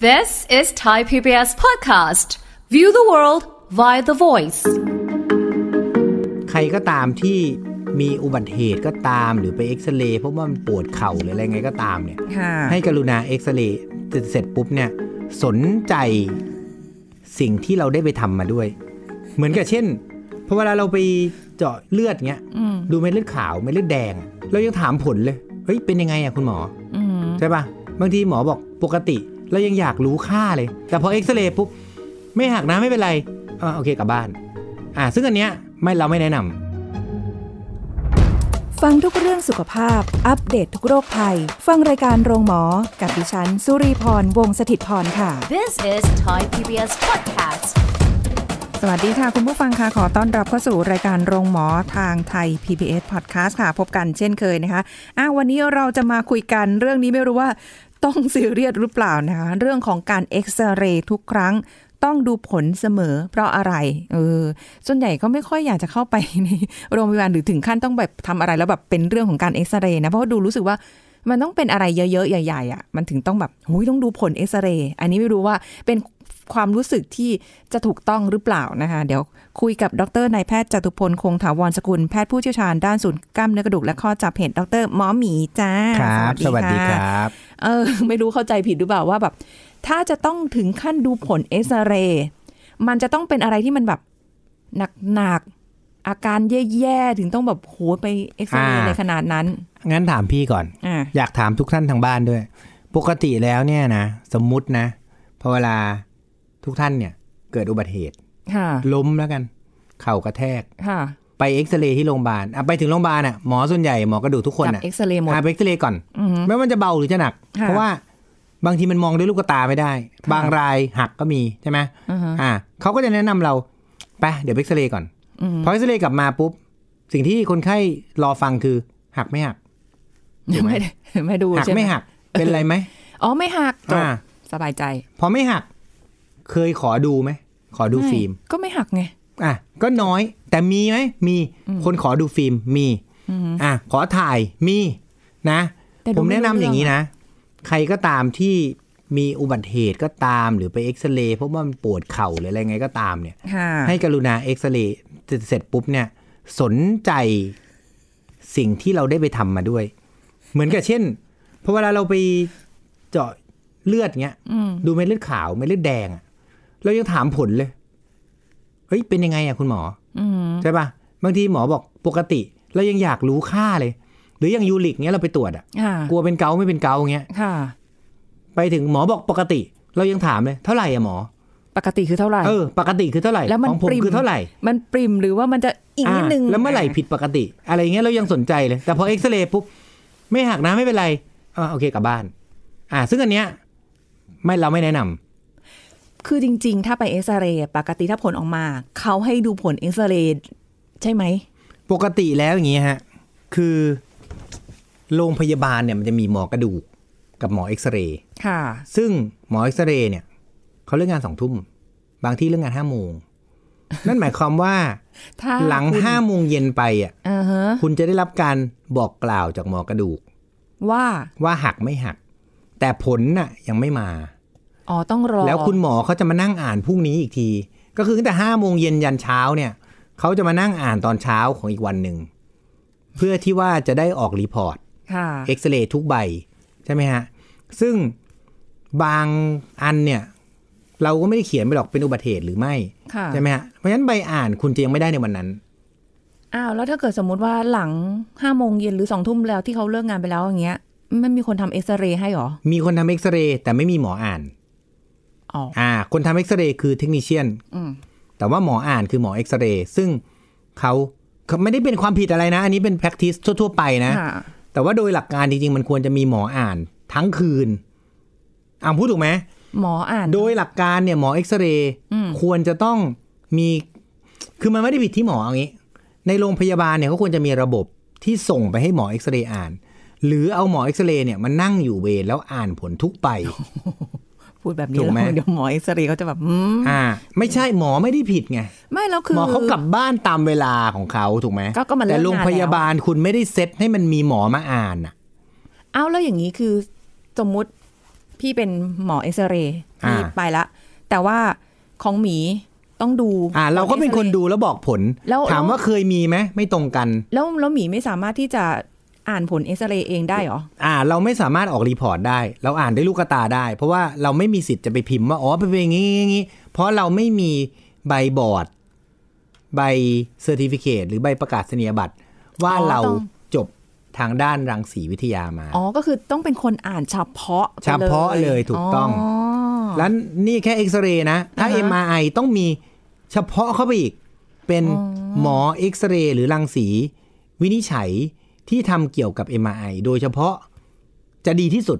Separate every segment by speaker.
Speaker 1: This is Thai PBS podcast. View the world via the voice.
Speaker 2: ใครก็ตามที่มีอุบัติเหตุก็ตามหรือไปเอ็กซเรย์เพราะว่ามันปวดเข่าหรืออะไรไงก็ตามเนี่ยให้กรุณาเอ็กซเรย์เสร็จปุ๊บเนี่ย สนใจสิ่งที่เราได้ไปทำมาด้วย เหมือนกับเช่นพอเวลาเราไปเจาะเลือดเงี้ยดูเม็ดเลือดขาวเม็ดเลือดแดง เรายังถามผลเลย เฮ้ย เป็นยังไงอะคุณหมอใช่ปะบางทีหมอบอกปกติเรายังอยากรู้ค่าเลย แต่พอเอ็กซเรย์ปุ๊บไม่หักนะไม่เป็นไรอโอเค กลับบ้านอ่าซึ่งอันเนี้ยไม่เราไม่แนะน
Speaker 1: ำ ฟังทุกเรื่องสุขภาพ อัปเดตททุกโรคภัย ฟังรายการโรงหมอ กับดิฉัน สุรีพร วงศิตพรค่ะ
Speaker 3: This is Thai PBS podcast
Speaker 1: สวัสดีค่ะคุณผู้ฟังค่ะขอต้อนรับเข้าสู่รายการโรงหมอ ทางไทย PBS Podcast ค่ะ พบกันเช่นเคยนะคะอ้าวันนี้เราจะมาคุยกันเรื่องนี้ไม่รู้ว่าต้องซีเรียสหรือเปล่านะคะเรื่องของการเอ็กซเรย์ทุกครั้งต้องดูผลเสมอเพราะอะไรเออส่วนใหญ่ก็ไม่ค่อยอยากจะเข้าไปในโรงพยาบาลหรือถึงขั้นต้องแบบทำอะไรแล้วแบบเป็นเรื่องของการเอ็กซเรย์นะเพราะดูรู้สึกว่ามันต้องเป็นอะไรเยอะๆใหญ่ๆอ่ะมันถึงต้องแบบหุ้ยต้องดูผลเอ็กซเรย์อันนี้ไม่รู้ว่าเป็นความรู้สึกที่จะถูกต้องหรือเปล่านะคะ เดี๋ยวคุยกับดรนายแพทย์จตุพลคงถาวรสกุล แพทย์ผู้เชี่ยวชาญด้านสูนกล้ามเนื้อกระดูกและข้อจับเห็นดรหมอหมีจ้าครับ สวัสดีครับ เออ ไม่รู้เข้าใจผิดหรือเปล่า ว่าแบบ ถ้าจะต้องถึงขั้นดูผลเอ็กซเรย์มันจะต้องเป็นอะไรที่มันแบบ หนักๆ อาการแย่ ๆ ถึงต้องแบบโหไปเอ็กซเรย์ในขนาดนั้น
Speaker 2: งั้นถามพี่ก่อนออยากถามทุกท่านทางบ้านด้วย ปกติแล้วเนี่ยนะสมมุตินะพอเวลาทุกท่านเนี่ยเกิดอุบัติเหตุล้มแล้วกัน เข่ากระแทกไปเอ็กซเรย์ที่โรงพยาบาลไปถึงโรงพยาบาลอ่ะหมอส่วนใหญ่ หมอกระดูกทุกคนอ่ะเอ็กซเรย์หมดไปเอ็กซเรย์ก่อนไม่ว่าจะเบาหรือจะหนัก เพราะว่าบางทีมันมองด้วยลูกตาไม่ได้ บางรายหักก็มีใช่ไหมอ่าเขาก็จะแนะนำเราไปเดี๋ยวเอ็กซเรย์ก่อนพอเอ็กซเรย์กลับมาปุ๊บ สิ่งที่คนไข้รอฟังคือ หักไม่หัก
Speaker 1: ไม่ไม่ดูหักไม่หักเป็นอะไรไหมอ๋อไม่หักจบสบาย
Speaker 2: ใจพอไม่หักเคยขอดูไหม ขอดูฟิล์มก็ไม่หักไง อ่ะ ก็น้อย แต่มีไหมมีคนขอดูฟิล์มมีอ่ะ ขอถ่ายมีนะ ผมแนะนำอย่างนี้นะ ใครก็ตามที่มีอุบัติเหตุก็ตามหรือไปเอ็กซเรย์เพราะว่ามันปวดเข่าหรืออะไรไงก็ตามเนี่ย ให้กรุณาเอ็กซเรย์เสร็จปุ๊บเนี่ย สนใจสิ่งที่เราได้ไปทำมาด้วย เหมือนกับเช่นพอเวลาเราไปเจาะเลือดเงี้ยดูเม็ดเลือดขาวเม็ดเลือดแดงอะเรายังถามผลเลยเฮ้ย เป็นยังไงอะคุณหมอใช่ปะบางทีหมอบอกปกติเรายังอยากรู้ค่าเลย หรืออย่างยูริกเนี้ยเราไปตรวจอะกลัวเป็นเกาไม่เป็นเกาเงี้ยไปถึงหมอบอกปกติ เรายังถามเลยเท่าไหร่อะหมอปกติคือเท่าไหร่เออปกติคือเท่าไหร่แล้วมันปริมคือเท่าไหร่ มันปริมหรือว่ามันจะอีกนิดนึงแล้วเมื่อไหร่ผิดปกติ อะไรเงี้ยเรายังสนใจเลย แต่พอเอ็กซเรย์ปุ๊บไม่หักนะไม่เป็นไรอ่าโอเคกลับบ้าน อ่า ซึ่งอันเนี้ย ไม่เราไม่แนะนำ
Speaker 1: คือจริง ๆ ถ้าไปเอ็กซเรย์ปกติถ้าผลออกมา เขาให้ดูผลเอ็กซเรย์ใช่ไหม
Speaker 2: ปกติแล้วอย่างนี้ฮะ คือโรงพยาบาลเนี่ยมันจะมีหมอกระดูกกับหมอเอ็กซเรย์ค่ะ ซึ่งหมอเอ็กซเรย์เนี่ยเขาเลิกงานสองทุ่ม บางที่เลิกงานห้าโมงนั่นหมายความว่าหลังห้าโมงเย็นไปอ่ะคุณจะได้รับการบอกกล่าวจากหมอกระดูก ว่าว่าหักไม่หัก แต่ผลน่ะ ยังไม่มาอ๋อ
Speaker 1: ต้องรอ แล้วคุณ
Speaker 2: หมอเขาจะมานั่งอ่านพรุ่งนี้อีกที ก็คือตั้งแต่ห้าโมงเย็นยันเช้าเนี่ย เขาจะมานั่งอ่านตอนเช้าของอีกวันหนึ่งเพื่อที่ว่าจะได้ออกรีพอร์ตเอ็กซเรย์ทุกใบ ใช่ไหมฮะ ซึ่งบางอันเนี่ย เราก็ไม่ได้เขียนไปหรอกเป็นอุบัติเหตุหรือไม่ใช่ไหมฮะ เพราะฉะนั้นใบอ่านคุณจะยังไม่ได้ในวันนั้น
Speaker 1: อ้าว แล้วถ้าเกิดสมมติว่าหลังห้าโมงเย็นหรือสองทุ่มแล้วที่เขาเลิกงานไปแล้วอย่างเงี้ย ไม่มีคนทำเอ็กซเรย์ให้หรอ
Speaker 2: มีคนทำเอ็กซเรย์แต่ไม่มีหมออ่านอ่า คนทำเอ็กซเรย์คือเทคนิชเชียนแต่ว่าหมออ่านคือหมอเอ็กซเรย์ซึ่งเขาเขาไม่ได้เป็นความผิดอะไรนะ อันนี้เป็น practice ทั่ว ๆ ไปนะ แต่ว่าโดยหลักการจริง ๆ มันควรจะมีหมออ่านทั้งคืนอ่าพูดถูกไหมหมออ่านโดยหลักการเนี่ย หมอเอ็กซเรย์ควรจะต้องมี คือมันไม่ได้ผิดที่หมออย่างนี้ ในโรงพยาบาลเนี่ยเขาควรจะมีระบบที่ส่งไปให้หมอเอ็กซเรย์อ่าน หรือเอาหมอเอ็กซเรย์เนี่ยมันนั่งอยู่เวรแล้วอ่านผลทุกไปพูดแบบนี้แล้วเดี๋ยวหมอเอ็กซเรย์เขาจะแบบอ่า ไม่ใช่หมอไม่ได้ผิดไง
Speaker 1: ไม่แล้วคือหมอเขากลับ
Speaker 2: บ้านตามเวลาของเขาถูกไหมก็มานแต่โรงพยาบาลคุณไม่ได้เซตให้มันมีหมอมาอ่านอ่ะ
Speaker 1: เอาแล้วอย่างนี้คือสมมุติพี่เป็นหมอเอ็กซเรย์พี่ไปแล้วแต่ว่าของหมีต้องดูอ่า เราก็เป็นคนดู
Speaker 2: แล้วบอกผล ถามว่าเคยมีไหมไม่ตรงกัน
Speaker 1: แล้วแล้วหมีไม่สามารถที่จะอ่านผลเอ็กซเรย์เองได้หรอ
Speaker 2: อ่า เราไม่สามารถออกรีพอร์ตได้ เราอ่านได้ลูกตาได้ เพราะว่าเราไม่มีสิทธิ์จะไปพิมพ์ว่า อ๋อ เป็นอย่างนี้อย่างนี้เพราะเราไม่มีใบบอร์ด ใบเซอร์ติฟิเคตหรือใบประกาศนียบัตรว่าเราจบทางด้านรังสีวิทยามา อ
Speaker 1: ๋อ ก็คือต้องเป็นคนอ่านเฉพาะ เฉพาะเลยถูกต้อง
Speaker 2: แล้วนี่แค่เอ็กซเรย์นะ ถ้า m ไ i ต้องมีเฉพาะเข้าไปอีก เป็นหมอเอ็กซเรย์หรือรังสีวินิจฉัยที่ทำเกี่ยวกับ MRI โดยเฉพาะจะดีที่สุด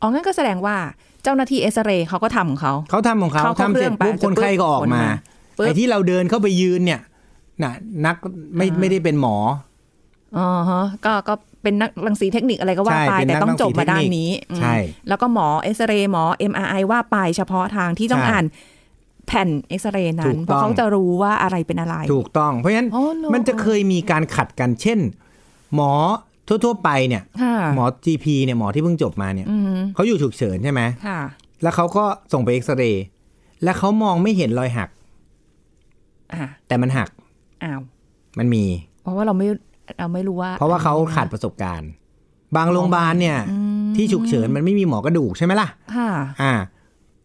Speaker 1: อ๋องั้นก็แสดงว่าเจ้าหน้าที่เอสเรย์เขา
Speaker 2: ก็ทำของเขา เขาทำของเขาทำเสร็จปุ๊บคนไข้ก็ออกมา ไอ้ที่เราเดินเข้าไปยืนเนี่ยน่ะนักไม่ไม่ได้เป็นหมอ
Speaker 1: อ๋อฮะก็ก็เป็นนักรังสีเทคนิคอะไรก็ว่าไปแต่ต้องจบมาด้านนี้ใช่แล้วก็หมอเอ็กซเรย์หมอ MRI ว่าไปเฉพาะทางที่ต้องอ่านแผ่นเอ็กซเรย์นั้น เพราะเขาจะรู้ว่าอะไรเป็นอะไรถ
Speaker 2: ูกต้อง เพราะฉะนั้นมันจะเคยมีการขัดกันเช่นหมอทั่วๆไปเนี่ยหมอ GP เนี่ยหมอที่เพิ่งจบมาเนี่ยเขาอยู่ฉุกเฉินใช่ไหม แล้วเขาก็ส่งไปเอ็กซเรย์แล้วเขามองไม่เห็นรอยหักแต่มันหักอ้าว มันมี
Speaker 1: เพราะว่าเราไม่เราไม่รู้ว่า เพรา
Speaker 2: ะว่าเขาขาดประสบการณ์ บางโรงพยาบาลเนี่ย ที่ฉุกเฉินมันไม่มีหมอกระดูกใช่ไหมล่ะค่ะอ่า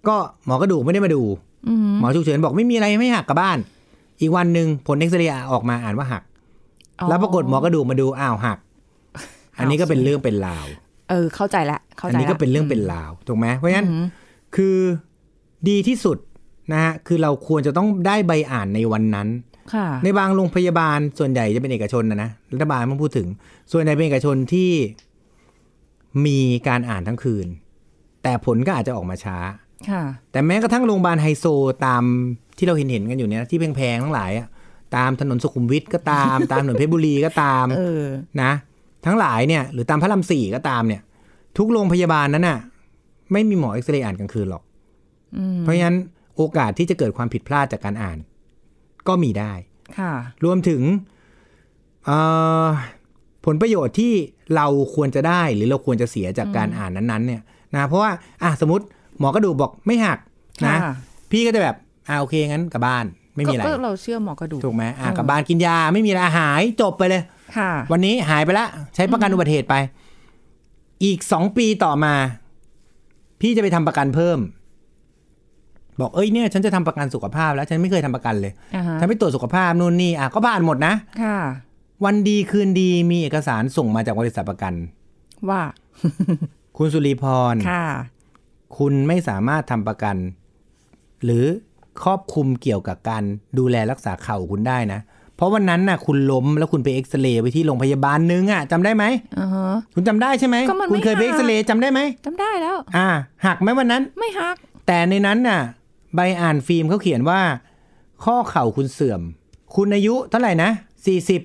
Speaker 2: ก็หมอกระดูกไม่ได้มาดูหมอฉุกเฉินบอกไม่มีอะไรไม่หักกลับบ้าน อีกวันหนึ่งผลเอ็กซเรย์ออกมาอ่านว่าหักแล้วปรากฏหมอกระดูกมาดูอ้าวหัก อันนี้ก็เป็นเรื่องเป็นราว
Speaker 1: เออเข้าใจละ เข้าใจ อันนี้ก็เป็นเรื่องเป็นรา
Speaker 2: วถูกไหม เพราะฉะนั้น คือดีที่สุดนะฮะคือเราควรจะต้องได้ใบอ่านในวันนั้น ในบางโรงพยาบาลส่วนใหญ่จะเป็นเอกชนนะนะรัฐบาลมันพูดถึง ส่วนใหญ่เป็นเอกชนที่มีการอ่านทั้งคืน แต่ผลก็อาจจะออกมาช้าแต่แม้กระทั่งโรงพยาบาลไฮโซตามที่เราเห็นเห็นกันอยู่เนี่ยที่แพงๆทั้งหลายอะตามถนนสุขุมวิทก็ตาม ตามถนนเพชรบุรีก็ตามนะทั้งหลายเนี่ยหรือตามพระรามสี่ก็ตามเนี่ย ทุกโรงพยาบาลนั้นน่ะ ไม่มีหมอเอ็กซเรย์อ่านกลางคืนหรอกเพราะฉะนั้นโอกาสที่จะเกิดความผิดพลาดจากการอ่านก็มีได้ค่ะ รวมถึงผลประโยชน์ที่เราควรจะได้ หรือเราควรจะเสียจากการอ่านนั้นๆเนี่ยนะเพราะว่าอ่ะสมมติ หมอกระดูกบอกไม่หักนะ พี่ก็จะแบบอ่าโอเคงั้นกลับบ้านไม่มีอะไรก็
Speaker 1: เราเชื่อหมอกระดูกถูกไหม
Speaker 2: อ่ะกลับบ้านกินยา ไม่มีอะไรหาย จบไปเลย ค่ะ วันนี้หายไปละ ใช้ประกันอุบัติเหตุไป อีกสองปีต่อมา พี่จะไปทำประกันเพิ่ม บอกเอ้ยเนี่ย ฉันจะทำประกันสุขภาพแล้ว ฉันไม่เคยทำประกันเลยฉันไปตรวจสุขภาพนู่นนี่อ่ะก็ผ่านหมดนะ ค่ะ วันดีคืนดีมีเอกสารส่งมาจากบริษัทประกัน ว่า คุณสุรีพรค่ะ คุณไม่สามารถทำประกัน หรือครอบคลุมเกี่ยวกับการดูแลรักษาเข่าคุณได้นะ เพราะวันนั้นน่ะ คุณล้มแล้วคุณไปเอ็กซเรย์ไปที่โรงพยาบาลนึงอ่ะจำได้ไหมคุณจำได้ใช่ไหมมคุณเคยไปเอ็กซเรย์จำได้ไหมจำได้แล้ว อ่าหักไหมวันนั้น ไม่หัก แต่ในนั้นน่ะ ใบอ่านฟิล์มเขาเขียนว่า ข้อเข่าคุณเสื่อม คุณอายุเท่าไหร่นะสี่สิบ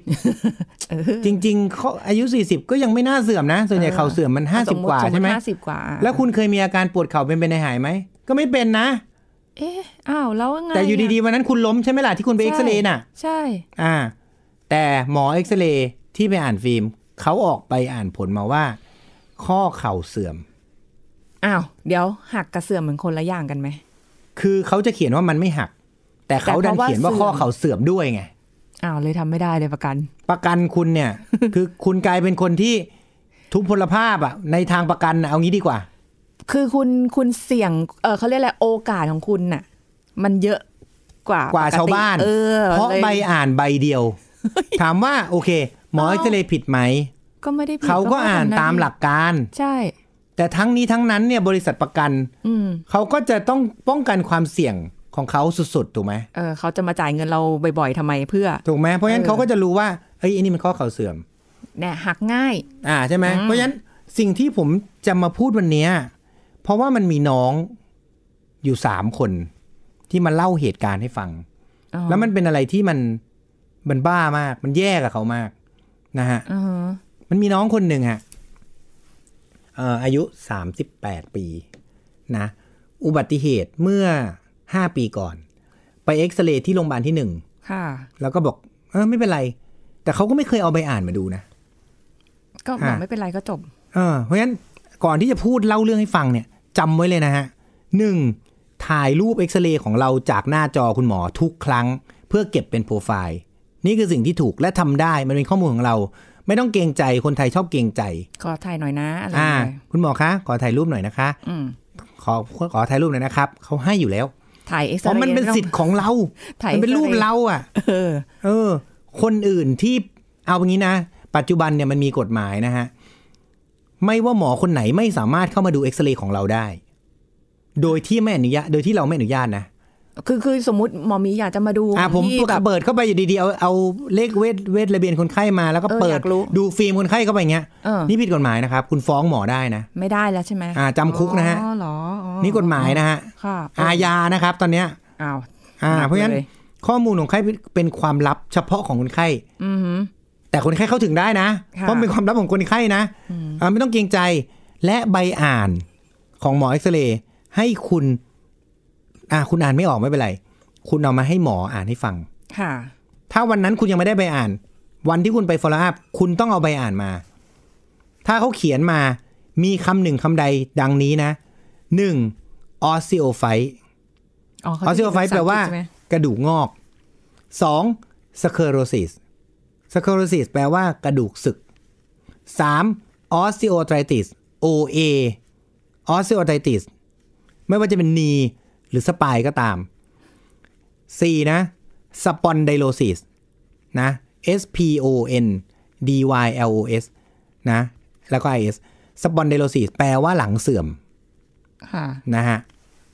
Speaker 2: จริงๆขาอายุสี่สิบก็ยังไม่น่าเสื่อมนะ ส่วนใหญ่เข่าเสื่อมมันห้าสิบกว่าใช่ไหมห้าสิบกว่าแล้วคุณเคยมีอาการปวดเข่าเป็นเป็นในหายไหมก็ไม่เป็นนะ
Speaker 1: เอ๊ะอ้าว แล้วไง แต่อยู่ดีๆวันน
Speaker 2: ั้นคุณล้มใช่ไหมล่ะที่คุณไปเอ็กซเรย์น่ะ ใช่ อ่า แต่หมอเอ็กซเรย์ที่ไปอ่านฟิล์มเขาออกไปอ่านผลมาว่า ข้อเข่าเสื่อม
Speaker 1: อ้าว เดี๋ยวหักกับเสื่อมเหมือนคนละอย่าง
Speaker 2: กันไหม คือเขาจะเขียนว่ามันไม่หัก
Speaker 1: แต่เขาดันเขียนว่าข้อเข่า
Speaker 2: เสื่อมด้วยไง อ้าว เลยทำไม่ได้เลยประกัน ประกันคุณเนี่ย คือคุณกลายเป็นคนที่ทุพพลภาพอ่ะ ในทางประกันเอางี้ดีกว่า
Speaker 1: คือคุณคุณเสี่ยง เออเขาเรียกอะไรโอกาสของคุณน่ะ มันเยอะกว
Speaker 2: ่ากว่าชาวบ้านเพราะใบอ่านใบเดียว ถามว่าโอเค หมอเอ็กซเรย์ผิดไหม
Speaker 1: ก็ไม่ได้ผิดเขาก็อ่านตามหลัก
Speaker 2: การ ใช่ แต่ทั้งนี้ทั้งนั้นเนี่ยบริษัทประกันเขาก็จะต้องป้องกันความเสี่ยงของเขาสุดๆถูกไหม
Speaker 1: เออเขาจะมาจ่ายเงินเราบ่อยๆทำไมเพื่อ
Speaker 2: ถูกไหมเพราะฉะนั้นเขาก็จะรู้ว่าเฮ้ยอันนี้มันข้อเข่าเสื่อม
Speaker 1: เนี่ย หักง่าย
Speaker 2: อ่าใช่ไหมเพราะฉะนั้นสิ่งที่ผมจะมาพูดวันนี้เพราะว่ามันมีน้องอยู่สามคนที่มาเล่าเหตุการณ์ให้ฟังแล้วมันเป็นอะไรที่มันมันบ้ามาก มันแย่กับเขามาก นะฮะมันมีน้องคนหนึ่งฮะอายุสามสิบแปดปีนะ อุบัติเหตุเมื่อห้าปีก่อน ไปเอ็กซเรย์ที่โรงพยาบาลที่หนึ่งแล้วก็บอก เออ ไม่เป็นไร แต่เขาก็ไม่เคยเอาไปอ่านมาดูนะ
Speaker 1: ก็บอกไม่เป็นไรก็จ
Speaker 2: บเออเพราะฉะนั้นก่อนที่จะพูดเล่าเรื่องให้ฟังเนี่ยจำไว้เลยนะฮะหนึ่งถ่ายรูปเอ็กซเรย์ของเราจากหน้าจอคุณหมอทุกครั้ง เพื่อเก็บเป็นโปรไฟล์นี่คือสิ่งที่ถูกและทำได้มันเป็นข้อมูลของเรา ไม่ต้องเกรงใจคนไทยชอบเกรงใจข
Speaker 1: อถ่ายหน่อยนะอะไรอ่า
Speaker 2: คุณหมอคะขอถ่ายรูปหน่อยนะคะอขอขอถ่ายรูปหน่อยนะครับเขาให้อยู่แล้วถ่ายเอ็กซเรย์มันเป็นสิทธิ์ของเราถ่ายเป็นรูปเราอ่ะเออ เออ คนอื่นที่เอาอย่างนี้นะ ปัจจุบันเนี่ยมันมีกฎหมายนะฮะไม่ว่าหมอคนไหนไม่สามารถเข้ามาดูเอ็กซเรย์ของเราได้ โดยที่ไม่อนุญาตโดยที่เราไม่อนุญาตนะ
Speaker 1: คือ คือสมมติหมอมีอยากจะมาดูอ่ะผมเ
Speaker 2: ปิดเข้าไปอยู่ดีๆ เอาเอาเลขเวทเวทระเบียนคนไข้มา แล้วก็เปิดดูฟิล์มคนไข้เข้าไปเงี้ยนี่ผิดกฎหมายนะครับ คุณฟ้องหมอได้นะ
Speaker 1: ไม่ได้แล้วใช่ไหมอ่
Speaker 2: าจำคุกนะฮะนี่กฎหมายนะฮะอาญานะครับตอนเนี้ยอ้าวอ่า เพราะฉะนั้นข้อมูลของไข้เป็นความลับเฉพาะของคนไข้แต่คนไข้เข้าถึงได้นะ เพราะเป็นความลับของคนไข้นะ ไม่ต้องเกรงใจ และใบอ่านของหมอเอ็กซเรย์ให้คุณ อ่าคุณอ่านไม่ออกไม่เป็นไร คุณเอามาให้หมออ่านให้ฟัง ค่ะ ถ้าวันนั้นคุณยังไม่ได้ใบอ่าน วันที่คุณไปฟอลล์อัพคุณต้องเอาใบอ่านมา ถ้าเขาเขียนมา มีคำหนึ่งคำใดดังนี้นะ หนึ่งออซิโอไฟต์
Speaker 1: ออซิโอไฟต์แปลว่า
Speaker 2: กระดูกงอกสองสเคโรซิสส c l e r o s i s แปลว่ากระดูกสึก 3. osteoarthritis OA osteoarthritis ไม่ว่าจะเป็นนี หรือสปายก็ตาม 4. นะ spondylosis นะ S P O N D Y L O S นะ แล้วก็ I S spondylosis แปลว่าหลังเสื่อมนะฮะ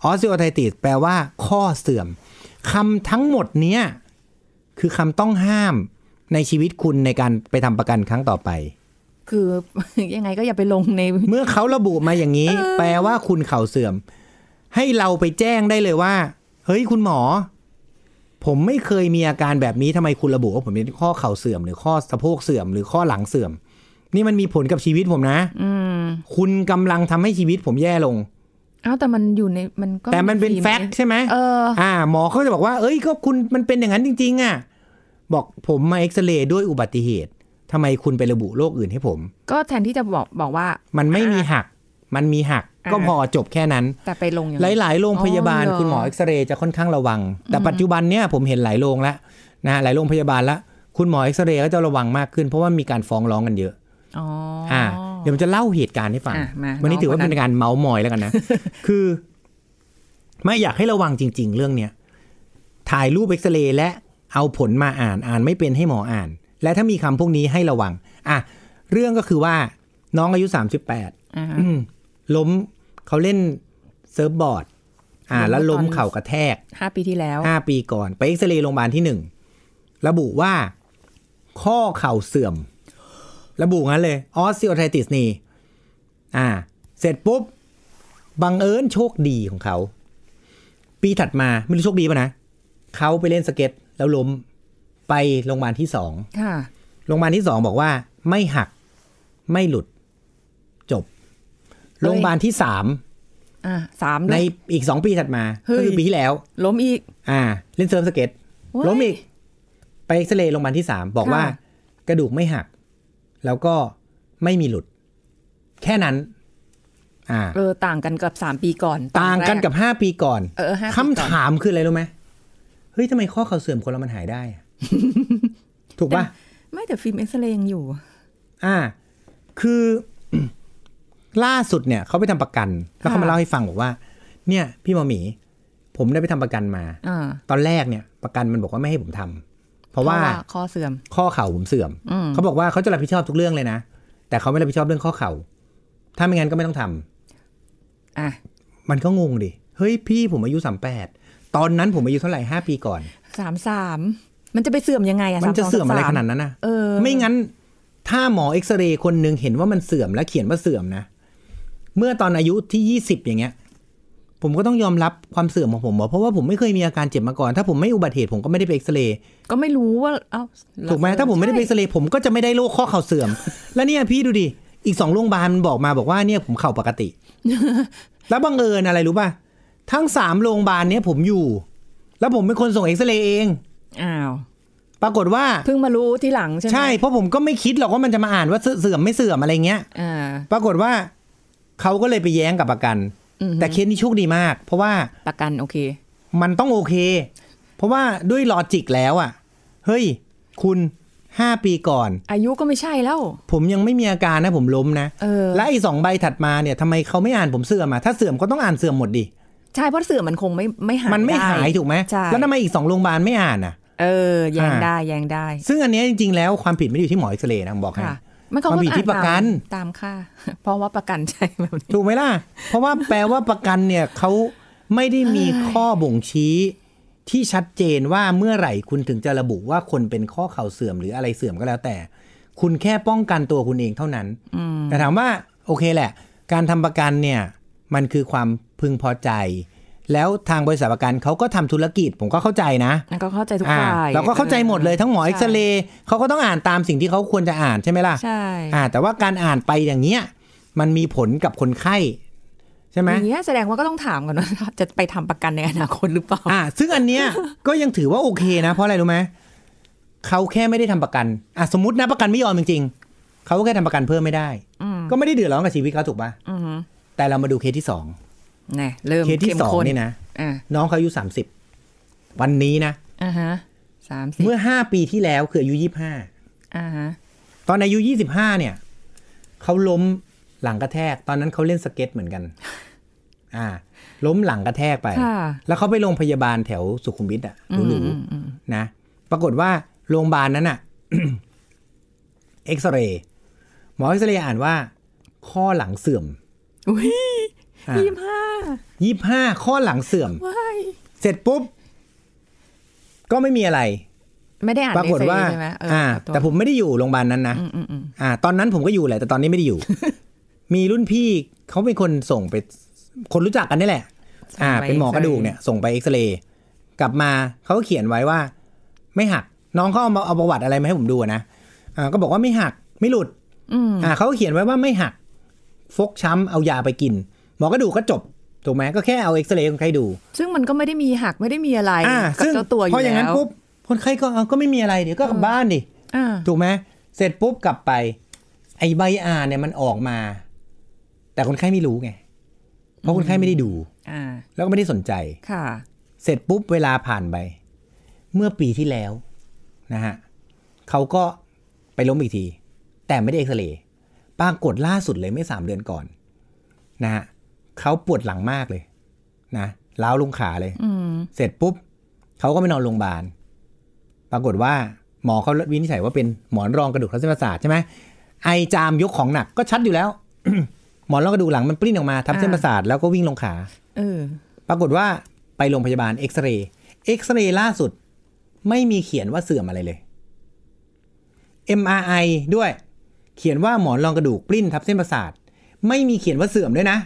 Speaker 2: osteoarthritis แปลว่าข้อเสื่อม คำทั้งหมดเนี้ย คือคำต้องห้ามในชีวิตคุณในการไปทำประกันครั้งต่อไป
Speaker 1: คือยังไง
Speaker 2: ก็อย่าไปลงในเมื่อเขาระบุมาอย่างนี้ แปลว่าคุณเข่าเสื่อม ให้เราไปแจ้งได้เลยว่า เฮ้ยคุณหมอ ผมไม่เคยมีอาการแบบนี้ทำไมคุณระบุว่าผมเป็นข้อเข่าเสื่อมหรือข้อสะโพกเสื่อม หรือข้อหลังเสื่อม นี่มันมีผลกับชีวิตผมนะ อืคุณกำลังทำให้ชีวิตผมแย่ลง
Speaker 1: อ้าวแต่มันอยู่ในมันก็แต่มันเป็นแฟกต์ใช่ไหมเออ
Speaker 2: อ่าหมอเขาจะบอกว่าเอ้ยก็คุณมันเป็นอย่างนั้นจริง ๆ อ่ะบอกผมมาเอ็กซเรย์ด้วยอุบัติเหตุ ทำไมคุณไประบุโรคอื่นให้ผม
Speaker 1: ก็แทนที่จะบอกบอกว่า
Speaker 2: มันไม่มีหัก มันมีหักก็พอจบแค่นั้น
Speaker 1: แต่ไปลงหลาย ๆ โรงพยาบาล คุณหมอเอ็ก
Speaker 2: ซเรย์จะค่อนข้างระวัง แต่ปัจจุบันเนี่ยผมเห็นหลายโรงแล้ว นะหลายโรงพยาบาลละคุณหมอเอ็กซเรย์ก็จะระวังมากขึ้นเพราะว่ามีการฟ้องร้องกันเยอะอ๋อ่าเดี๋ยวมันจะเล่าเหตุการณ์ให้ฟังวันนี้ถือว่าเป็นการเมาส์มอยแล้วกันนะ คือ ไม่อยากให้ระวังจริง ๆ เรื่องเนี้ยถ่ายรูปเอ็กซเรย์และเอาผลมาอ่าน อ่านไม่เป็นให้หมออ่าน และถ้ามีคำพวกนี้ให้ระวัง อ่ะ เรื่องก็คือว่าน้องอายุสามสิบแปดล้มเขาเล่น เซิร์ฟบอร์ด อ่า แล้วล้มเข่ากระแทก
Speaker 1: ห้าปีที่แล้วห้า
Speaker 2: ปีก่อน ไปเอ็กซเรย์โรงพยาบาลที่หนึ่ง ระบุว่า ข้อเข่าเสื่อม ระบุงั้นเลยออสซิโอไทติสนี่ อ่า เสร็จปุ๊บ บังเอิญโชคดีของเขา ปีถัดมาไม่รู้โชคดีป่ะนะเขาไปเล่นสเก็ตแล้วล้มไปโรงพยาบาลที่สองโรงพยาบาลที่สองบอกว่า ไม่หัก ไม่หลุด จบ โรงพยาบาลที่สามสามในอีกสองปีถัดมาก็คือปีที่แล้ว ล้มอีก อ่า เล่นเซิร์ฟสเก็ตล้มอีก ไปเอ็กซเรย์โรงพยาบาลที่สามบอกว่า กระดูกไม่หัก แล้วก็ไม่มีหลุด แค่นั้น อ่า
Speaker 1: เออต่างกันกับสามปีก่อน
Speaker 2: ต่างกันกับห้าปีก่อนเออคำถามคืออะไรรู้ไหมเฮ้ย ทำไมข้อเข่าเสื่อมคนเรามันหายได้ ถูกปะ
Speaker 1: ไม่แต่ฟิล์มเอ็กซเรย์ยังอยู่
Speaker 2: อ่า คือล่าสุดเนี่ยเขาไปทำประกัน แล้วเขามาเล่าให้ฟังบอกว่า เนี่ย พี่มอหมี ผมได้ไปทำประกันมาอตอนแรกเนี่ย ประกันมันบอกว่าไม่ให้ผมทำ เพราะว่า ข้อเสื่อมข้อเข่าผมเสื่อมเขาบอกว่าเขาจะรับผิดชอบทุกเรื่องเลยนะ แต่เขาไม่รับผิดชอบเรื่องข้อเข่าถ้าไม่งั้นก็ไม่ต้องทำอ่ะมันก็งงดิเฮ้ยพี่ผมอายุสามแปดตอนนั้นผมอายุเท่าไหร่ห้าปีก่อน
Speaker 1: สามสามมันจะไปเสื่อมยังไงอะมันจะเสื่อมอะไรขนาด
Speaker 2: นั้นนะเออไม่งั้นถ้าหมอเอ็กซเรย์คนหนึ่งเห็นว่ามันเสื่อมและเขียนว่าเสื่อมนะ เมื่อตอนอายุที่ยี่สิบอย่างเงี้ยผมก็ต้องยอมรับความเสื่อมของผมเพราะว่าผมไม่เคยมีอาการเจ็บมาก่อนถ้าผมไม่อุบัติเหตุผมก็ไม่ได้ไปเอ็กซเรย์ก็ไม่รู้ว่า เอ้าถูกไหมถ้าผมไม่ได้ไปเอ็กซเรย์ผมก็จะไม่ได้โรคข้อเข่าเสื่อมแล้วเนี่ยพี่ดูดิอีกสองโรงพยาบาลบอกมาบอกว่าเนี่ยผมเข่าปกติ แล้วบังเอิญอะไรรู้ป่ะทั้งสามโรงพยาบาลเนี้ย ผมอยู่ แล้วผมเป็นคนส่งเอ็กซเรย์เอง อ้าว ปรากฏว่าเพิ่งมารู้ที่หลังใช่ไหมใช่ เพราะผมก็ไม่คิดหรอกว่ามันจะมาอ่านว่าเสื่อมไม่เสื่อมอะไรเงี้ยอปรากฏว่าเขาก็เลยไปแย้งกับประกัน แต่เคสนี้โชคดีมาก เพราะว่าประกันโอเค มันต้องโอเค เพราะว่าด้วยลอจิกแล้วอ่ะเฮ้ย คุณห้าปีก่อน อายุก็ไม่ใช่แล้ว ผมยังไม่มีอาการนะ ผมล้มนะและไอ้สองใบถัดมาเนี่ยทำไมเขาไม่อ่านผมเสื่อมอ่ะถ้าเสื่อมก็ต้องอ่านเสื่อมหมดดิใช่เพราะเสื่อม
Speaker 1: ันคงไม่ไม่หายมันไม่หายถูกไหมแล้วท
Speaker 2: ำไมอีกสองโรงพยาบาลไม่อ่านอ่ะเออแยงได้แยงได้ ซึ่งอันนี้จริงๆแล้ว ความผิดไม่อยู่ที่หมอเอกซเรย์นะบอกให้มันเขาผิดที่ประกันตามค่าเพราะว่าประกันใช่แบบนี้ถูกไหมล่ะเพราะว่าแปลว่าประกันเนี่ยเขาไม่ได้มีข้อบ่งชี้ ที่ชัดเจนว่าเมื่อไหร่คุณถึงจะระบุว่าคนเป็นข้อเข่าเสื่อมหรืออะไรเสื่อมก็แล้วแต่ คุณแค่ป้องกันตัวคุณเองเท่านั้นแต่ถามว่าโอเคแหละ การทำประกันเนี่ย มันคือความพึงพอใจแล้วทางบริษัทประกันเขาก็ทำธุรกิจผมก็เข้าใจนะ
Speaker 1: ก็เข้าใจทุกฝ่ายเราก็เข้าใจหมดเลยทั้งหมอเอ็กซเร
Speaker 2: ย์เขาก็ต้องอ่านตามสิ่งที่เขาควรจะอ่านใช่ไหมล่ะใช่แต่ว่าการอ่านไปอย่างเงี้ยมันมีผลกับคนไข้ใช่ไหมอย่า
Speaker 1: งเงี้ยแสดงว่าก็ต้องถามก่อนว่าจะไปทำปร
Speaker 2: ะกันในอนาคตหรือเปล่าอ่า ซึ่งอันเนี้ยก็ยังถือว่าโอเคนะ เพราะอะไรรู้ไหมเขาแค่ไม่ได้ทำประกัน อ่ะสมมตินะประกันไม่ยอมจริงๆเขาก็แค่ทำประกันเพิ่มไม่ได้ก็ไม่ได้เดือดร้อนกับชีวิตเขาถูกปะ่ะแต่เรามาดูเคสที่สองนะเริ่มเคสที่สองนี่นะน้องเขาอายุสามสิบวันนี้นะอ่าฮะสามสิบเมื่อห้าปีที่แล้วคืออายุยี่สิบห้าอ่าฮะตอนอายุยี่สิบห้าเนี่ย เขาล้มหลังกระแทก ตอนนั้นเขาเล่นสเก็ตเหมือนกัน อ่า ล้มหลังกระแทกไป แล้วเขาไปโรงพยาบาลแถวสุขุมวิทอ่ะหรูๆนะปรากฏว่าโรงพยาบาลนั้นอ่ะเอ็กซเรย์หมอเอ็กซเรย์อ่านว่า ข้อหลังเสื่อมยี่ห้ายี่ห้าข้อหลังเสื่อม เสร็จปุ๊บ ก็ไม่มีอะไร
Speaker 1: ไม่ได้อ่านปรากฏว่าอ่า แต่ผม
Speaker 2: ไม่ได้อยู่โรงพยาบาลนั้นนะอ่า ตอนนั้นผมก็อยู่แหละ แต่ตอนนี้ไม่ได้อยู่ มีรุ่นพี่เขาเป็นคนส่งไป คนรู้จักกันนี่แหละ อ่า เป็นหมอกระดูกเนี่ย ส่งไปเอ็กซเรย์ กลับมาเขาเขียนไว้ว่า ไม่หัก น้องเขาเอาเอาประวัติอะไรมาให้ผมดูนะอ่า ก็บอกว่าไม่หัก ไม่หลุดอ่าเขาเขียนไว้ว่าไม่หัก ฟกช้ำ เอายาไปกินหมอก็ดูก็จบ ถูกไหมก็แค่เอาเอ็กซเรย์คนไข้ดู
Speaker 1: ซึ่งมันก็ไม่ได้มีหักไม่ได้มีอะไรกับเจ้าตัวอยู่แล้วพออย่างนั้นปุ๊บ
Speaker 2: คนไข้ก็ก็ไม่มีอะไรเดี๋ยวก็กลับบ้านดิถูกไหมเสร็จปุ๊บกลับไป ไอ้ใบอ่านเนี่ยมันออกมา แต่คนไข้ไม่รู้ไง เพราะคนไข้ไม่ได้ดูอแล้วก็ไม่ได้สนใจค่ะ เสร็จปุ๊บเวลาผ่านไป เมื่อปีที่แล้วนะฮะเขาก็ไปล้มอีกที แต่ไม่ได้เอ็กซเรย์ปรากฏล่าสุดเลยไม่สามเดือนก่อน นะฮะเขาปวดหลังมากเลย นะล้าวลงขาเลยเสร็จปุ๊บ เขาก็ไปนอนโรงพยาบาลปรากฏว่า หมอเขาวินิจฉัยว่าเป็นหมอนรองกระดูกทับเส้นประสาทใช่ไหมไอจามยกของหนักก็ชัดอยู่แล้วหมอนรองกระดูกหลังมันปลิ้นออกมาทับเส้นประสาทแล้วก็วิ่งลงขาออปรากฏว่าไปโรงพยาบาลเอ็กซเรย์เอ็กซเรย์ล่าสุด ไม่มีเขียนว่าเสื่อมอะไรเลย MRI ด้วย เขียนว่าหมอนรองกระดูกปลิ้นทับเส้นประสาทไม่มีเขียนว่าเสื่อมด้วยนะ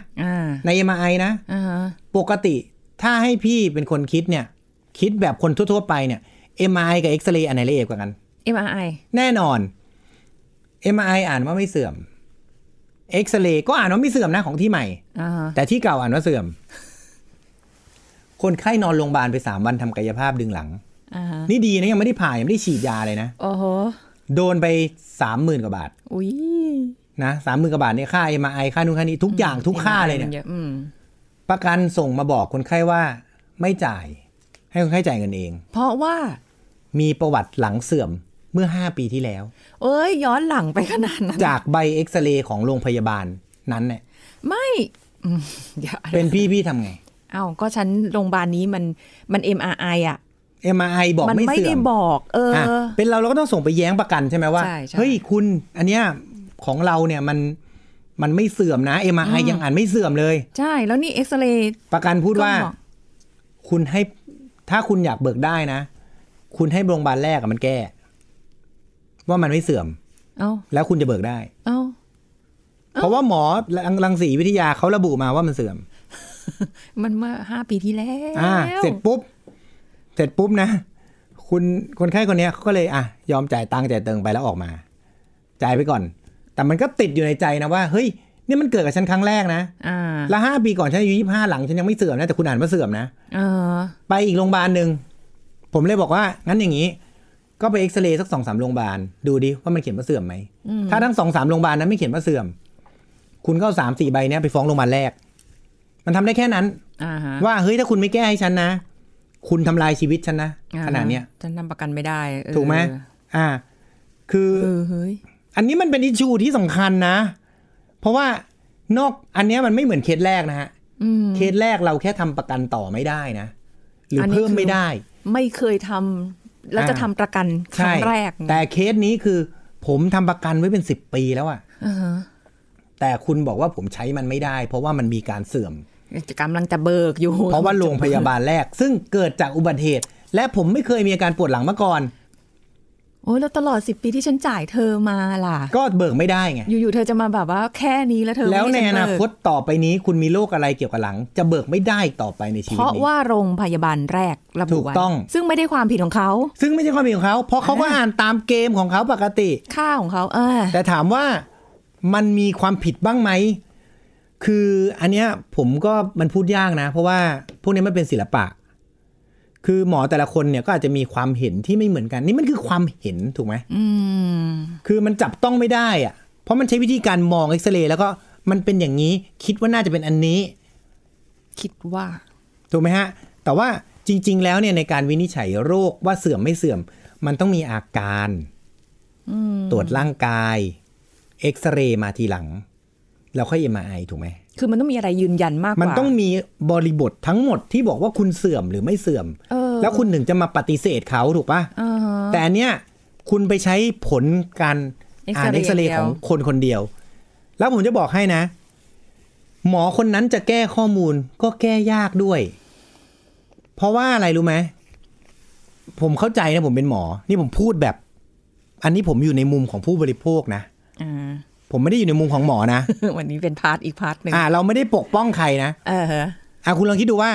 Speaker 2: ในเอ็มไอนะปกติถ้าให้พี่เป็นคนคิดเนี่ย คิดแบบคนทั่วๆไปเนี่ยเอ็มไอกับเอ็กซเรย์อันไหนละเอียดกว่ากันเอ็มไอแน่นอนเอ็มไออ่านว่าไม่เสื่อมเอ็กซเรย์ก็อ่านว่าไม่เสื่อมนะของที่ใหม่แต่ที่เก่าอ่านว่าเสื่อม คนไข้นอนโรงพยาบาลไปสามวันทำกายภาพดึงหลังนี่ดีนะ ยังไม่ได้ผ่ายังไม่ได้ฉีดยาเลยนะโอ้โหโดนไปสามหมื่นกว่าบาท อุ้ยนะสามหมื่นกว่าบาทเนี่ยค่าเอ็มไอค่านู่นค่านี้ทุกอย่างทุกค่าเลยเนี่ยประกันส่งมาบอกคนไข้ว่า ไม่จ่าย ให้คนไข้จ่ายเงินเอง เพราะว่ามีประวัติหลังเสื่อมเมื่อห้าปีที่แล้ว
Speaker 1: เอ้ย ย้อนหลังไปขนาดนั้
Speaker 2: น จากใบเอ็กซเรย์ของโรงพยาบาลนั้นเนี่ยไม่เป็นพี่พี่ทำไง
Speaker 1: เอาก็ฉันโรงพยาบาลนี้มันมัน MRI อ่ะ MRI
Speaker 2: บอกมไม่เสื่อมไม่ได้บอก เออเป็นเราเราก็ต้องส่งไปแย้งประกันใช่ไหมว่าเฮ้ยคุณ อันเนี้ยของเราเนี่ยมันมันไม่เสื่อมนะเอ็มไอยังอ่านไม่เสื่อมเลยใช่แล้วนี่เอ็กซเรย์ประกันพูดว่า คุณให้ถ้าคุณอยากเบิกได้นะ คุณให้โรงพยาบาลแรกอะมันแก้ ว่ามันไม่เสื่อมเอาแล้วคุณจะเบิกได้เอาเพราะว่าหมอรังสีวิทยาเขาระบุมาว่ามันเสื่อม
Speaker 1: มันเมื่อห้าปีที่แล้วอ่า เสร็จ
Speaker 2: ปุ๊บ เสร็จปุ๊บนะ คุณคนไข้คนนี้เขาก็เลยอ่ะยอมจ่ายตังค์จ่ายเติงไปแล้วออกมา จ่ายไปก่อนแต่มันก็ติดอยู่ในใจนะว่าเฮ้ยนี่มันเกิดกับฉันครั้งแรกนะแล้วห้าปีก่อนฉันอายุยี่ห้าหลังฉันยังไม่เสื่อมนะ แต่คุณอ่านว่าเสื่อมนะอไปอีกโรงพยาบาลหนึ่งผมเลยบอกว่า งั้นอย่างนี้ ก็ไปเอ็กซเรย์สักสองสามโรงพยาบาล ดูดิว่ามันเขียนว่าเสื่อมไหมถ้าทั้งสองสามโรงพยาบาลนั้นไม่เขียนว่าเสื่อม คุณก็สามสี่ใบเนี้ยไปฟ้องโรงพยาบาลแรก มันทำได้แค่นั้นว่าเฮ้ยถ้าคุณไม่แก้ให้ฉันนะ คุณทำลายชีวิตฉันนะขนาดเนี้ย
Speaker 1: ฉันทำประกันไม่ได้ถูกไหม
Speaker 2: อ่า คืออันนี้มันเป็นอิชูที่สำคัญนะ เพราะว่านอกอันนี้มันไม่เหมือนเคสแรกนะฮะเคสแรกเราแค่ทำประกันต่อไม่ได้นะ หรืออเพิ่มไม่ได้
Speaker 1: ไม่เคยทำ แล้วจะทำประกันครั้งแรกแต
Speaker 2: ่เคสนี้คือ ผมทำประกันไว้เป็นสิบปีแล้วอะแต่คุณบอกว่าผมใช้มันไม่ได้ เพราะว่ามันมีการเสื่อมกำลังจะเบิกอยู่ เพราะว่าโรงพยาบาลแรก ซึ่งเกิดจากอุบัติเหตุ และผมไม่เคยมีอาการปวดหลังมาก่อน
Speaker 1: โอ้แล้วตลอด 10 ปีที่ฉันจ่ายเธอมาล่ะ
Speaker 2: ก็เบิกไม่ได้ไงอ
Speaker 1: ยู่ ๆ เธอจะมาแบบว่าแค่นี้แล้วเธอแล้วในอนาคต
Speaker 2: ต่อไปนี้คุณมีโรคอะไรเกี่ยวกับหลัง จะเบิกไม่ได้ต่อไปในชีวิตเพราะว่า
Speaker 1: โรงพยาบาลแรกระบุไว้ต้องซึ่งไม่ได้ความผิดของเขา
Speaker 2: ซึ่งไม่ใช่ความผิดของเขาเพราะเขาก็อ่านตามเกมของเขาปกติค่าของเขาเออแต่ถามว่ามันมีความผิดบ้างไหม คืออันเนี้ยผมก็มันพูดยากนะ เพราะว่าพวกนี้มันเป็นศิลปะคือหมอแต่ละคนเนี่ยก็อาจจะมีความเห็นที่ไม่เหมือนกัน นี่มันคือความเห็นถูกไหมคือมันจับต้องไม่ได้อะเพราะมันใช้วิธีการมองเอ็กซเรย์แล้วก็มันเป็นอย่างนี้ คิดว่าน่าจะเป็นอันนี้ คิดว่า ถูกไหมฮะ แต่ว่าจริงๆแล้วเนี่ยในการวินิจฉัยโรคว่าเสื่อมไม่เสื่อม มันต้องมีอาการตรวจร่างกายเอ็กซเรย์มาทีหลัง แล้วค่อยเอ็มไอถูกไหม
Speaker 1: คือมันต้องมีอะไรยืนยันมากกว่า มันต้องมี
Speaker 2: บริบททั้งหมดที่บอกว่าคุณเสื่อมหรือไม่เสื่อมออแล้วคุณถึงจะมาปฏิเสธเขาถูกปะ
Speaker 1: ่ะแต่อัน
Speaker 2: เนี้ยคุณไปใช้ผลการอ่านเอ็กซเรย์ของคนคนเดียว แล้วผมจะบอกให้นะ หมอคนนั้นจะแก้ข้อมูลก็แก้ยากด้วย เพราะว่าอะไรรู้ไหม ผมเข้าใจนะผมเป็นหมอ นี่ผมพูดแบบ อันนี้ผมอยู่ในมุมของผู้บริโภคนะผมไม่ได้อยู่ในมุมของหมอนะ วันนี้เป็นพาร์ทอีกพาร์ทหนึ่งอ่าเราไม่ได้ปกป้องใครนะเอออ่าคุณลองคิดดูว่า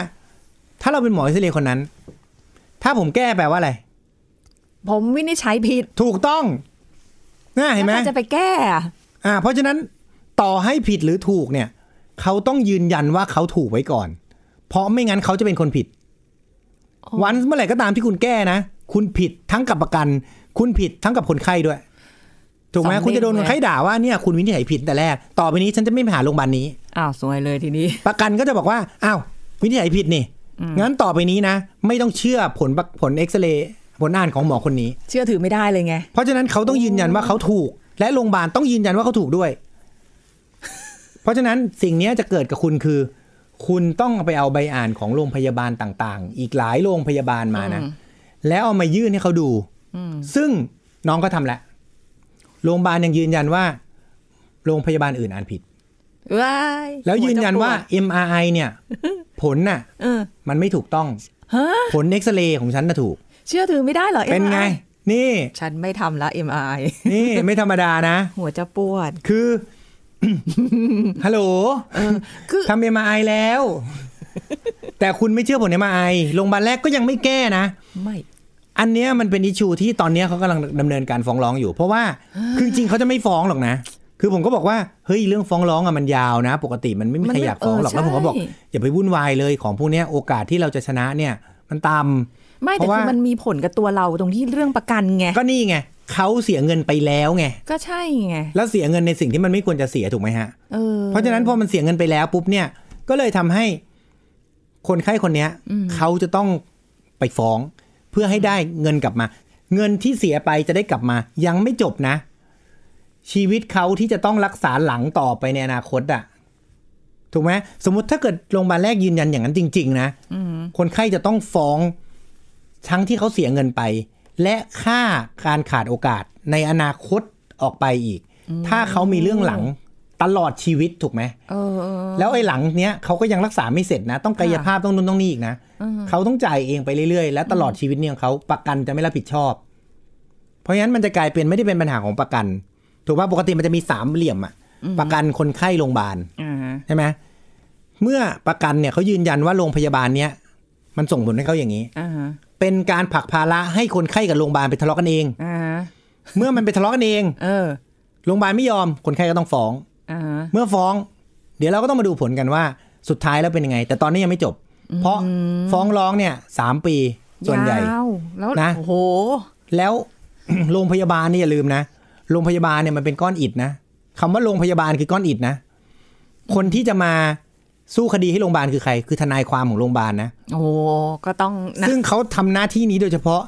Speaker 2: ถ้าเราเป็นหมออิสเอลคนนั้น ถ้าผมแก้แปลว่าอะไร ผมวินิจฉัยผิด ถูกต้องน่าเห็นไหมจะไปแก้อ่า เพราะฉะนั้น ต่อให้ผิดหรือถูกเนี่ย เขาต้องยืนยันว่าเขาถูกไว้ก่อน เพราะไม่งั้นเขาจะเป็นคนผิด วันเมื่อไหร่ก็ตามที่คุณแก้นะคุณผิดทั้งกับประกัน คุณผิดทั้งกับคนไข้ด้วยถูกไหมคุณจะโดนคนไข้ด่าว่าเนี่ยคุณวินิจฉัยผิดแต่แรก ต่อไปนี้ฉันจะไม่ไปหาโรงพยาบาลนี้อ้าวสวยเลยทีนี้ ประกันก็จะบอกว่าอ้าววินิจฉัยผิดนี่งั้นต่อไปนี้นะ ไม่ต้องเชื่อผลผลเอ็กซเรย์ผลอ่านของหมอคนนี้
Speaker 1: เชื่อถือไม่ได้เลยไง
Speaker 2: เพราะฉะนั้นเขาต้องยืนยันว่าเขาถูก และโรงพยาบาล ต้องยืนยันว่าเขาถูกด้วย เพราะฉะนั้นสิ่งนี้จะเกิดกับคุณคือ คุณต้องไปเอาใบอ่านของโรงพยาบาลต่าง ๆ อีกหลายโรงพยาบาลมานะแล้วเอามายื่นให้เขาดูซึ่งน้องก็ทำแล้วโรงพยาบาลยังยืนยันว่า โรงพยาบาลอื่นอ่านผิดวาย แล้วยืนยันว่า MRI เนี่ย ผลน่ะมันไม่ถูกต้อง ผลเอ็กซเรย์ของฉันน่ะถูก
Speaker 1: เชื่อถือไม่ได้เหรอเป็น
Speaker 2: ไง นี่ ฉันไม่ทำละ MRI นี่ ไม่ธรรมดานะ หัวจะปวด คือ ฮัลโหลทำเอ็มไอแล้ว แต่คุณไม่เชื่อผลเอ็มไอโรงพยาบาลแรกก็ยังไม่แก้นะไม่อันเนี้ยมันเป็นอิชูที่ตอนเนี้ยเขากำลังดำเนินการฟ้องร้องอยู่ เพราะว่า คือจริงเขาจะไม่ฟ้องหรอกนะ คือผมก็บอกว่าเฮ้ยเรื่องฟ้องร้องอะมันยาวนะ ปกติมันไม่มีใครอยากฟ้องหรอกแล้วผมก็บอกอย่าไปวุ่นวายเลยของพวกเนี้ยโอกาสที่เราจะชนะเนี่ย มันตมเไม่แต่คือมัน
Speaker 1: มีผลกับตัวเราตรงที่เรื่องประกันไงก็นี่ไง
Speaker 2: เขาเสียเงินไปแล้วไง
Speaker 1: ก็ใช่ไง
Speaker 2: แล้วเสียเงินในสิ่งที่มันไม่ควรจะเสียถูกไหมฮะเเพราะฉะนั้นพอมันเสียเงินไปแล้ว ปุ๊บเนี่ยก็เลยทำให้คนไข้คนเนี้ยเขาจะต้องไปฟ้องเพื่อให้ได้เงินกลับมา เงินที่เสียไปจะได้กลับมา ยังไม่จบนะ ชีวิตเขาที่จะต้องรักษาหลังต่อไปในอนาคตอะถูกไหมสมมติถ้าเกิดโรงพยาบาลแรกยืนยันอย่างนั้นจริงๆนะคนไข้จะต้องฟ้องทั้งที่เขาเสียเงินไป และค่าการขาดโอกาสในอนาคตออกไปอีก ถ้าเขามีเรื่องหลังตลอดชีวิตถูกไหม แล้วไอ้หลังเนี้ยเขาก็ยังรักษาไม่เสร็จนะ ต้องกายภาพต้องนู่นต้องนี่อีกนะเขาต้องจ่ายเองไปเรื่อยๆและตลอดชีวิตเนี่ยเขาประกันจะไม่รับผิดชอบ เพราะฉะนั้นมันจะกลายเป็นไม่ได้เป็นปัญหาของประกัน ถูกป่ะปกติมันจะมีสามเหลี่ยมอะประกันคนไข้โรงพยาบาลใช่ไหมเมื่อประกันเนี่ยเขายืนยันว่าโรงพยาบาลเนี้ยมันส่งผลให้เขาอย่างนี้เป็นการผลักภาระให้คนไข้กับโรงพยาบาลไปทะเลาะกันเองเมื่อมันไปทะเลาะกันเอง เออโรงพยาบาลไม่ยอม คนไข้ก็ต้องฟ้องเมื่อฟ้องเดี๋ยวเราก็ต้องมาดูผลกันว่าสุดท้ายแล้วเป็นยังไง แต่ตอนนี้ยังไม่จบ เพราะฟ้องร้องเนี่ยสามปีส่วนใหญ่แล้วนะโอ้โห แล้วโรงพยาบาลนี่อย่าลืมนะโรงพยาบาลเนี่ยมันเป็นก้อนอิดนะคำว่าโรงพยาบาลคือก้อนอิดนะ คนที่จะมาสู้คดีให้โรงพยาบาลคือใคร คือทนายความของโรงพยาบาลนะโอ้ก็ต้องนะซึ่งเขาทำหน้าที่นี้โดยเฉพาะ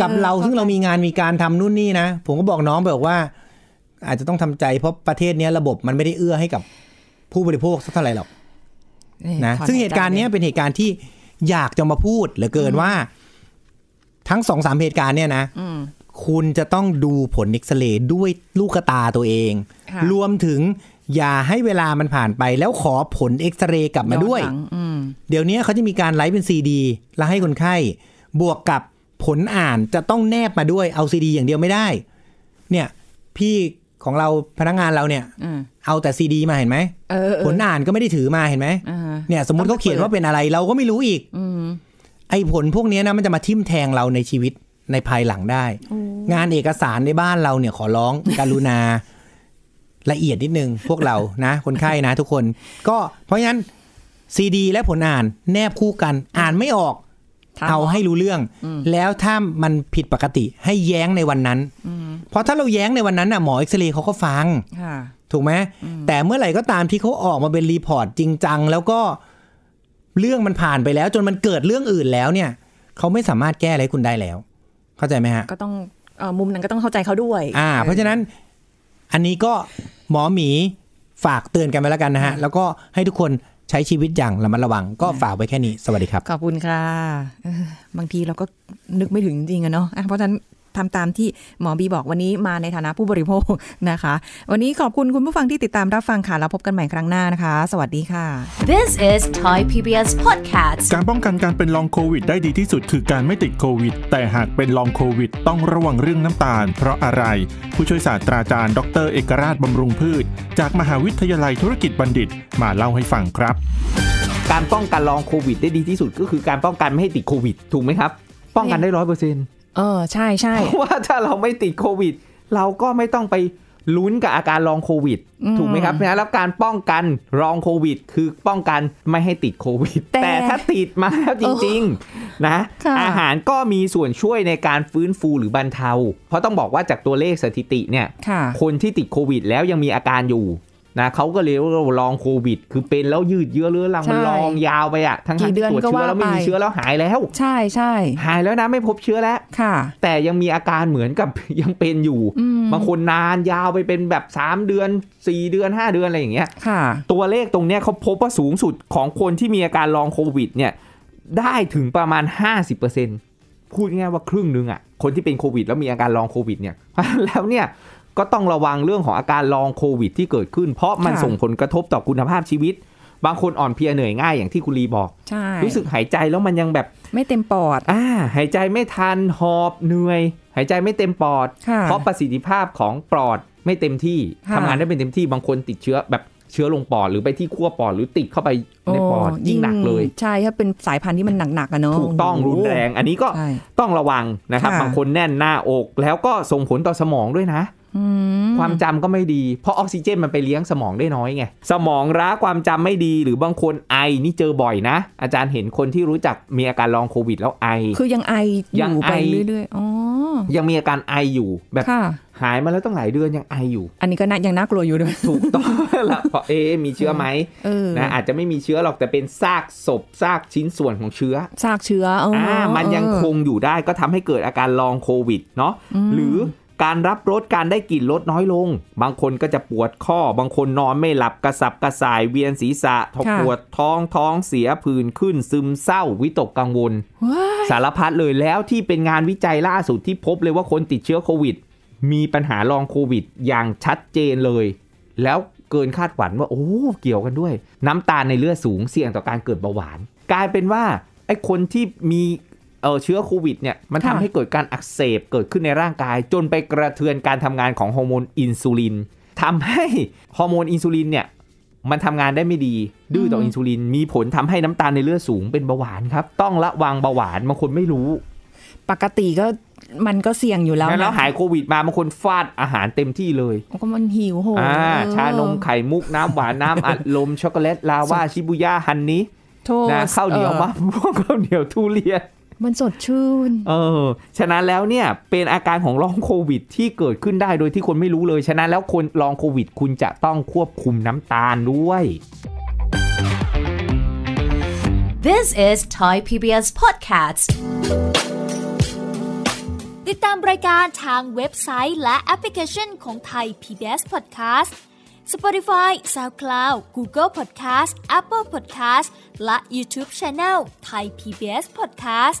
Speaker 2: กับเราซึ่งเรามีงานมีการทำนู่นนี่นะผมก็บอกน้องบอกว่าอาจจะต้องทำใจเพราะประเทศนี้ระบบมันไม่ได้เอื้อให้กับ ผู้บริโภคสักเท่าไหร่หรอก
Speaker 1: นะซึ่งเหตุการณ์นี
Speaker 2: ้เป็นเหตุการณ์ที่อยากจะมาพูดเหลือเกินว่า ทั้งสองสามเหตุการณ์เนี่ยนะคุณจะต้องดูผลเอ็กซเรย์ด้วยลูกตาตัวเอง รวมถึงอย่าให้เวลามันผ่านไป แล้วขอผลเอ็กซเรย์กลับมาด้วยเดี๋ยวนี้เขาจะมีการไลฟ์เป็นซีดีแล้วให้คนไข้ บวกกับผลอ่านจะต้องแนบมาด้วยเอาซีดี อย่างเดียวไม่ได้ เนี่ย พี่ของเราพนักงานเราเนี่ยเอาแต่ซีดีมาเห็นไหมผลอ่านก็ไม่ได้ถือมา เห็นไหมเนี่ย สมมติเขาเขียนว่าเป็นอะไร เราก็ไม่รู้อีกอไอ้ผลพวกนี้นะมันจะมาทิ่มแทงเราในชีวิตในภายหลังได้ งานเอกสารในบ้านเราเนี่ยขอร้องการุณา ละเอียดนิดนึงพวกเรานะคนไข้นะทุกคน ก็เพราะงั้นซีดี และผลอ่านแนบคู่กัน อ่านไม่ออกเอาให้รู้เรื่องแล้วถ้ามันผิดปกติ ให้แย้งในวันนั้นเพราะถ้าเราแย้งในวันนั้นน่ะ หมอเอ็กซเรย์เขาก็ฟังถูกไหมแต่เมื่อไหร่ก็ตามที่เขาออกมาเป็น รีพอร์ตจริงจังแล้วก็เรื่องมันผ่านไปแล้ว จนมันเกิดเรื่องอื่นแล้วเนี่ยเขาไม่สามารถแก้อะไรคุณได้แล้ว เข้าใจไหมฮะ
Speaker 1: ก็ต้องมุมนั้นก็ต้องเข้าใจเขาด้วย อ่า เพราะฉะนั้
Speaker 2: น อันนี้ก็หมอหมีฝากเตือนกันไปแล้วกันนะฮะ แล้วก็ให้ทุกคนใช้ชีวิตอย่างระมัดระวังก็ฝากไว้แค่นี้สวัสดีครับ ขอบคุณค่ะ
Speaker 1: บางทีเราก็นึกไม่ถึงจริงอะเนาะเพราะฉะนั้นทำตามที่หมอบีบอกวันนี้มาในฐานะผู้บริโภคนะคะ วันนี้ขอบคุณคุณผู้ฟังที่ติดตามรับฟังค่ะแล้วพบกันใหม่ครั้งหน้านะคะ สวัสดีค่ะ
Speaker 3: This is Thai PBS Podcast การป้องกันการเป็นลองโควิดได้ดีที่สุด คือการไม่ติดโควิด แต่หากเป็นลองโควิด ต้องระวังเรื่องน้ำตาลเพราะอะไรผู้ช่วยศาสตราจารย์ดรเอกราชบำรุงพืช จากมหาวิทยาลัยธุรกิจบัณฑิต มาเล่าให้ฟังครับการป้องกันลองโควิดได้ดีที่สุดก็คือการป้องกันไม่ให้ติดโควิดถูกไหมครับ ป้องกันได้ร้อยเปอร์เซ็นต์เออใช่ใช่เพราะว่าถ้าเราไม่ติดโควิดเราก็ไม่ต้องไปลุ้นกับอาการรองโควิดถูกไหมครับนะแล้วการป้องกันรองโควิดคือป้องกันไม่ให้ติดโควิดแต่ถ้าติดมาแล้วจริงๆนะอาหารก็มีส่วนช่วยในการฟื้นฟูหรือบรรเทาเพราะต้องบอกว่าจากตัวเลขสถิติเนี่ยคนที่ติดโควิดแล้วยังมีอาการอยู่นะเขาก็เลยลองโควิด คือเป็นแล้วยืดเยื้อเรื้อรังมันลองยาวไปอ่ะทั้งที่ตรวจเชื้อแล้วไม่มีเชื้อแล้วหายแล้วใช่ใช่ หายแล้วนะไม่พบเชื้อแล้วค่ะ แต่ยังมีอาการเหมือนกับยังเป็นอยู่บางคนนานยาวไปเป็นแบบ3เดือน4 เดือน 5 เดือนอะไรอย่างเงี้ยค่ะ ตัวเลขตรงเนี้ยเขาพบว่าสูงสุดของคนที่มีอาการลองโควิดเนี่ยได้ถึงประมาณ50%พูดง่ายว่าครึ่งนึงอ่ะคนที่เป็นโควิดแล้วมีอาการลองโควิดเนี่ยแล้วเนี่ยก็ต้องระวังเรื่องของอาการลองโควิดที่เกิดขึ้น เพราะมันส่งผลกระทบต่อคุณภาพชีวิต บางคนอ่อนเพลียเหนื่อยง่ายอย่างที่คุณลีบอกรู้สึกหายใจแล้วมันยังแบบ ไม่เต็มปอดอ่าหายใจไม่ทันหอบเหนื่อยหายใจไม่เต็มปอด เพราะประสิทธิภาพของปอด ไม่เต็มที่ ทำงานได้เป็นเต็มที่บางคนติดเชื้อแบบเชื้อลงปอดหรือไปที่ขั้วปอด หรือติดเข้าไปในปอดยิ่งหนักเลย ใช่ถ้าเป็นสายพันธุ์ที่มันหนักๆอะเนาะถูกต้องรุนแรง อันนี้ก็ต้องระวังนะครับ บางคนแน่นหน้าอก แล้วก็ส่งผลต่อสมองด้วยนะความจำก็ไม่ดี เพราะออกซิเจนมันไปเลี้ยงสมองได้น้อยไง สมองร้าความจำไม่ดีหรือบางคนไอนี่เจอบ่อยนะ อาจารย์เห็นคนที่รู้จักมีอาการลองโควิด แล้วไอ คือยั
Speaker 1: งไอยังไอเรื่อยๆอ๋อ
Speaker 3: ยังมีอาการไออยู่แบบ หายมาแล้วตั้งหลายเดือนยังไออยู่ อ
Speaker 1: ันนี้ก็น่ายังน่ากลัวอยู่ ด้วยถูก
Speaker 3: ต้องละเพราะเอ๊มีเชื้อไหมนะอาจจะไม่มีเชื้อหรอกแต่เป็นซากศพซากชิ้นส่วนของเชื้อซากเชื้ออ่ามันยังคงอยู่ได้ก็ทำให้เกิดอาการลองโควิดเนาะหรือการรับรสการได้กลิ่นลดน้อยลง บางคนก็จะปวดข้อ บางคนนอนไม่หลับกระสับกระส่ายเวียนศีรษะทปวดท้องท้องเสียผื่นขึ้นซึมเศร้าวิตกกังวล สารพัดเลยแล้วที่เป็นงานวิจัยล่าสุดที่พบเลยว่าคนติดเชื้อโควิด มีปัญหาลองโควิด อย่างชัดเจนเลย แล้วเกินคาดหวังว่าโอ้เกี่ยวกันด้วย น้ำตาลในเลือดสูงเสี่ยงต่อการเกิดเบาหวาน กลายเป็นว่าไอ้คนที่มีเออเชื้อโควิดเนี่ยมันทำให้เกิดการอักเสบ เกิดขึ้นในร่างกาย จนไปกระเทือนการทำงานของฮอร์โมนอินซูลินทำให้ฮอร์โมนอินซูลินเนี่ย มันทำงานได้ไม่ดี ดื้อต่ออินซูลินมีผลทำให้น้ำตาลในเลือดสูงเป็นเบาหวานครับ ต้องระวังเบาหวานบางคนไม่รู้ ปกติก็มันก็เสี่ยงอยู่แล้วแล้วหายโควิดมาบางคนฟาดอาหารเต็มที่เลย
Speaker 1: ก็มันหิวโหยชานมไข
Speaker 3: ่มุกน้ำหวานน้ำอัดลม ช็อกโกแลตลาวาชิบุย่าฮันนี้นะข้าวเหนียวมะม่วงข้าวเหนียวทุเรียนมันสดชื่น เออฉะนั้นแล้วเนี่ย เป็นอาการของลองโควิดที่เกิดขึ้นได้โดยที่คนไม่รู้เลย ฉะนั้นแล้วคนลองโควิดคุณจะต้องควบคุมน้ำตาลด้วย This is Thai PBS Podcast ติดตามรายการทางเว็บไซต์และแอปพลิเคชันของ Thai PBS Podcast Spotify SoundCloud Google Podcast Apple Podcast และ YouTube Channel Thai PBS Podcast